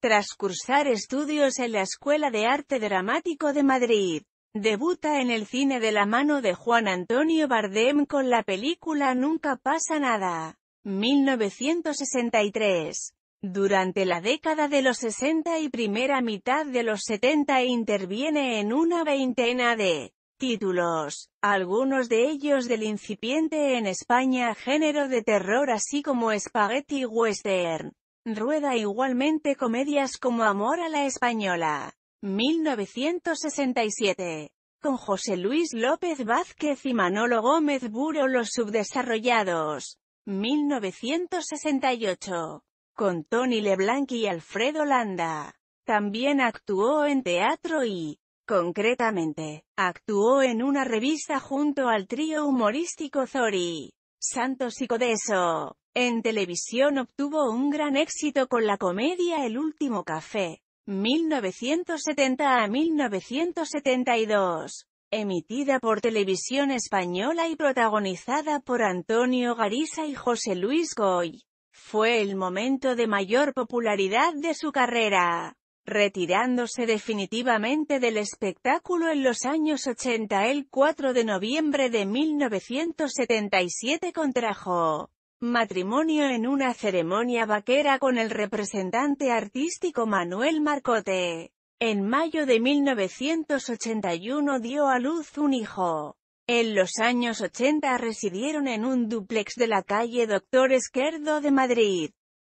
Tras cursar estudios en la Escuela de Arte Dramático de Madrid, debuta en el cine de la mano de Juan Antonio Bardem con la película Nunca pasa nada, 1963. Durante la década de los 60 y primera mitad de los 70 interviene en una veintena de títulos, algunos de ellos del incipiente en España género de terror así como spaghetti western. Rueda igualmente comedias como Amor a la Española, 1967, con José Luis López Vázquez y Manolo Gómez Buro Los Subdesarrollados, 1968, con Tony Leblanc y Alfredo Landa. También actuó en teatro y, concretamente, actuó en una revista junto al trío humorístico Zori, Santos y Codeso. En televisión obtuvo un gran éxito con la comedia El último café, 1970 a 1972, emitida por Televisión Española y protagonizada por Antonio Garisa y José Luis Goy. Fue el momento de mayor popularidad de su carrera retirándose definitivamente del espectáculo en los años 80. El 4 de noviembre de 1977 contrajo Matrimonio en una ceremonia vaquera con el representante artístico Manuel Marcote. En mayo de 1981 dio a luz un hijo. En los años 80 residieron en un dúplex de la calle Doctor Esquerdo de Madrid.